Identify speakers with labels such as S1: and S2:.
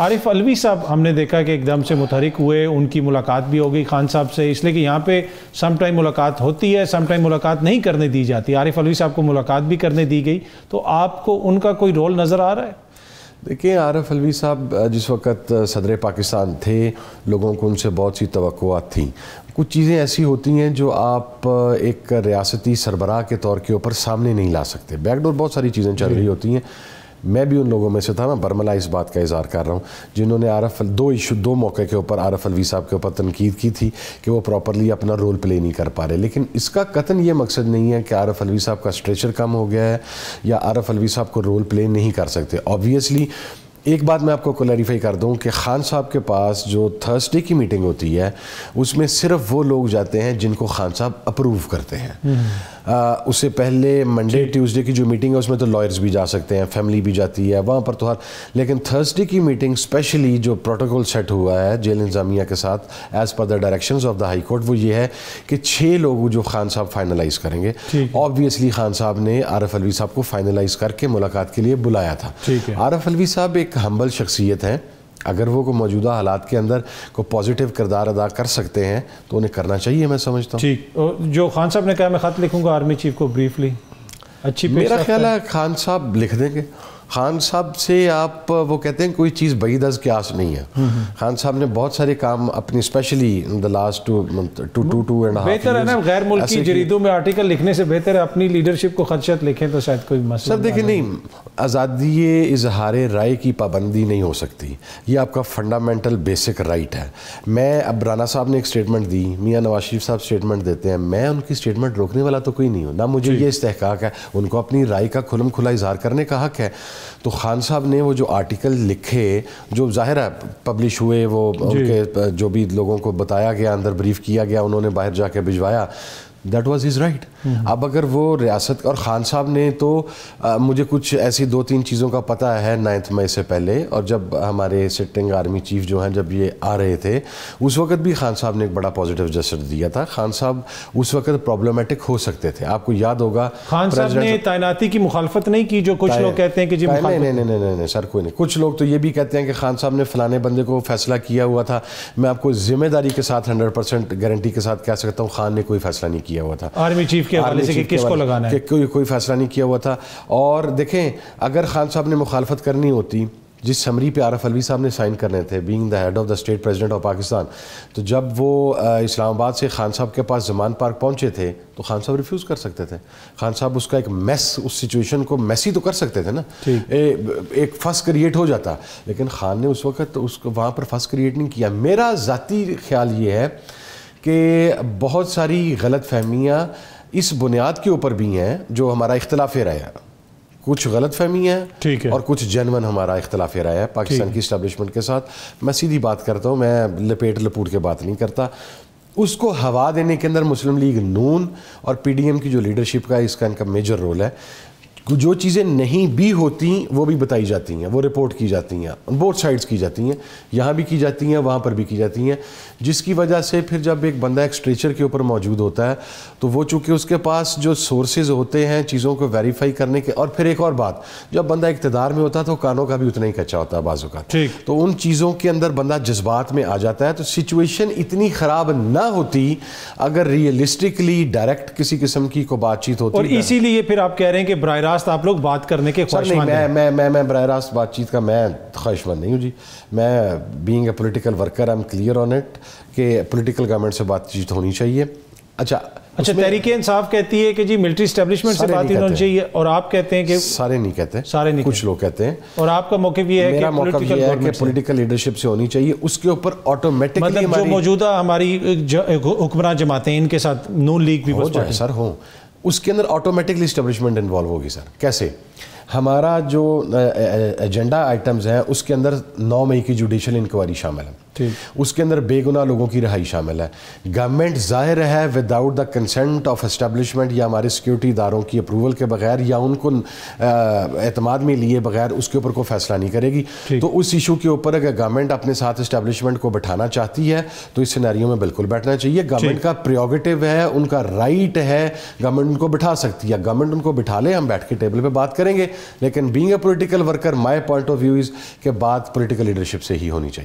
S1: आरिफ अलवी साहब हमने देखा कि एकदम से मुतहरक हुए उनकी मुलाकात भी हो गई खान साहब से इसलिए कि यहाँ पे सम टाइम मुलाकात होती है सम टाइम मुलाकात नहीं करने दी जाती आरिफ अलवी साहब को मुलाकात भी करने दी गई तो आपको उनका कोई रोल नज़र आ रहा है देखिए आरफ अलवी साहब
S2: जिस वक्त सदर पाकिस्तान थे लोगों को उनसे बहुत सी तो थी कुछ चीज़ें ऐसी होती हैं जो आप एक रियासती सरबराह के तौर के ऊपर सामने नहीं ला सकते बैकडोर बहुत सारी चीज़ें चल रही होती हैं मैं भी उन लोगों में से था मैं बर्मला इस बात का इजहार कर रहा हूँ जिन्होंने आरफ दो इशू दो मौके के ऊपर आरफ अलवी साहब के ऊपर तनकीद की थी कि वो प्रॉपरली अपना रोल प्ले नहीं कर पा रहे लेकिन इसका कतन ये मकसद नहीं है कि आरफ अलवी साहब का स्ट्रेचर कम हो गया है या आरफ अलवी साहब को रोल प्ले नहीं कर सकते ऑब्वियसली एक बात मैं आपको क्लैरिफाई कर दूं कि खान साहब के पास जो थर्सडे की मीटिंग होती है उसमें सिर्फ वो लोग जाते हैं जिनको खान साहब अप्रूव करते हैं हम्म। उससे पहले मंडे ट्यूसडे की जो मीटिंग है उसमें तो लॉयर्स भी जा सकते हैं फैमिली भी जाती है वहाँ पर तो हर लेकिन थर्सडे की मीटिंग स्पेशली जो प्रोटोकॉल सेट हुआ है जेल इंतजामिया के साथ as per the direction of the high court वो ये है कि छः लोग जो खान साहब फाइनलाइज करेंगे ऑब्वियसली खान साहब ने आरफ अलवी साहब को फाइनलाइज करके मुलाकात के लिए बुलाया था आरफ अलवी साहब एक एक हम्बल शख्सियत हैं अगर वो को मौजूदा हालात के अंदर को पॉजिटिव किरदार अदा कर सकते हैं तो उन्हें करना
S1: चाहिए मैं समझता हूँ ठीक जो खान साहब ने कहा मैं ख़त लिखूँगा आर्मी चीफ को ब्रीफली अच्छी मेरा ख्याल है
S2: खान साहब लिख देंगे खान साहब से आप वो कहते हैं कोई चीज़ दस के क्यास नहीं है हम्म, हम्म। खान साहब ने बहुत सारे काम अपनी specially the last two two two two and बेहतर है ना गैर मुल्की जरीदों
S1: में आर्टिकल लिखने से बेहतर है अपनी लीडरशिप को खदशत लिखें तो शायद कोई मसला सर देखिए नहीं
S2: आज़ादी इजहार राय की पाबंदी नहीं हो सकती ये आपका फंडामेंटल बेसिक राइट है मैं अब राना साहब ने एक स्टेटमेंट दी मियाँ नवाज शरीफ साहब स्टेटमेंट देते हैं मैं उनकी स्टेटमेंट रोकने वाला तो कोई नहीं हूँ ना मुझे ये इस्तेक है उनको अपनी राय का खुलम खुला इजहार करने का हक है तो खान साहब ने वो जो आर्टिकल लिखे जो जाहिर है पब्लिश हुए वो उनके जो भी लोगों को बताया गया अंदर ब्रीफ किया गया उन्होंने बाहर जाके भिजवाया दैट वॉज इज़ राइट अब अगर वो रियासत और ख़ान साहब ने तो आ, मुझे कुछ ऐसी दो तीन चीज़ों का पता है नाइन्थ मई से पहले और जब हमारे सिटिंग आर्मी चीफ जो हैं जब ये आ रहे थे उस वक्त भी खान साहब ने एक बड़ा पॉजिटिव जस्टर दिया था खान साहब उस वक्त प्रॉब्लमेटिक हो सकते थे आपको याद होगा खान साहब ने
S1: तैनाती की मुखालफत नहीं की जो कुछ लोग कहते हैं कि जी नहीं नहीं
S2: नहीं नहीं नहीं सर कोई नहीं कुछ लोग तो ये भी कहते हैं कि खान साहब ने फलाने बंदे को फैसला किया हुआ था मैं आपको जिम्मेदारी के साथ हंड्रेड परसेंट गारंटी के साथ कह सकता हूँ खान ने कोई फैसला नहीं किया किया हुआ था आर्मी चीफ के हवाले से कि किसको लगाना है कोई कोई फैसला नहीं किया हुआ था और देखें अगर खान साहब ने मुखालफत करनी होती जिस समरी पे आरफ अलवी साहब ने साइन करने थे being the head of the state president of Pakistan तो जब वो इस्लामाबाद से खान साहब के पास जमान पार्क पहुंचे थे तो खान साहब रिफ्यूज़ कर सकते थे खान साहब उसका एक मैस उस सिचुएशन को मैसी तो कर सकते थे ना ए, एक फस क्रिएट हो जाता लेकिन खान ने उस वक्त तो उसको वहाँ पर फस क्रिएट नहीं किया मेरा ज़ाती ख्याल ये है कि बहुत सारी गलत फहमियाँ इस बुनियाद के ऊपर भी हैं जो हमारा इख्तलाफ है कुछ गलत फहमी है ठीक है और कुछ जनवन हमारा इख्तलाफ राय है पाकिस्तान की इस्टबलिशमेंट के साथ मैं सीधी बात करता हूँ मैं लपेट लपूट के बात नहीं करता उसको हवा देने के अंदर मुस्लिम लीग नून और पीडीएम की जो लीडरशिप का इसका इनका मेजर रोल है जो चीज़ें नहीं भी होती वो भी बताई जाती हैं वो रिपोर्ट की जाती हैं बोथ साइड्स की जाती हैं यहाँ भी की जाती हैं वहाँ पर भी की जाती हैं जिसकी वजह से फिर जब एक बंदा एक स्ट्रेचर के ऊपर मौजूद होता है तो वो चूँकि उसके पास जो सोर्सेज होते हैं चीज़ों को वेरीफाई करने के और फिर एक और बात जब बंदा इकतदार में होता है तो कानों का भी उतना ही कच्चा होता है बाजू का तो उन चीज़ों के अंदर बंदा जज्बात में आ जाता है तो सिचुएशन इतनी ख़राब ना होती अगर रियलिस्टिकली डायरेक्ट किसी किस्म की को बातचीत होती और
S1: इसीलिए फिर आप कह रहे हैं कि बर रास्त आप लोग बात करने के सर नहीं मैं
S2: मैं मैं मैं बरह रास्त बातचीत का मैं ख्वाहिशमंद नहीं हूँ जी मैं being a political worker I am clear on it कि पोलिटिकल गवर्नमेंट से बातचीत होनी
S1: चाहिए अच्छा अच्छा तहरीक इंसाफ कहती है कि जी मिलिट्री स्टेब्लिशमेंट से बात होनी चाहिए और आप कहते हैं कि सारे नहीं कहते सारे नहीं कुछ लोग कहते हैं और आपका मौके भी है मेरा मौका भी है कि पॉलिटिकल
S2: लीडरशिप से होनी चाहिए उसके ऊपर ऑटोमेटिकली मतलब जो मौजूदा
S1: हमारी हुक्मरान जमाते हैं इनके साथ नून लीग भी हो जाए सर हो उसके अंदर ऑटोमेटिकली इस्टबलिशमेंट इन्वॉल्व होगी सर
S2: कैसे हमारा जो एजेंडा आइटम्स हैं उसके अंदर नौ मई की जुडिशल इंक्वायरी शामिल है उसके अंदर बेगुनाह लोगों की रहाई शामिल है गवर्नमेंट जाहिर है without the consent of establishment या हमारे सिक्योरिटी इदारों की अप्रूवल के बगैर या उनको अतमाद में लिए बगैर उसके ऊपर कोई फैसला नहीं करेगी तो उस इशू के ऊपर अगर गवर्नमेंट अपने साथ इस्टेबलिशमेंट को बैठाना चाहती है तो इस सिनारियों में बिल्कुल बैठना चाहिए गवर्नमेंट का प्रियोगेटिव है उनका राइट है गवर्नमेंट उनको बिठा सकती है गवर्नमेंट उनको बिठा ले हम बैठ के टेबल पर बात करेंगे लेकिन being a political worker my point of view is के बात पोलिटिकल लीडरशिप से ही होनी चाहिए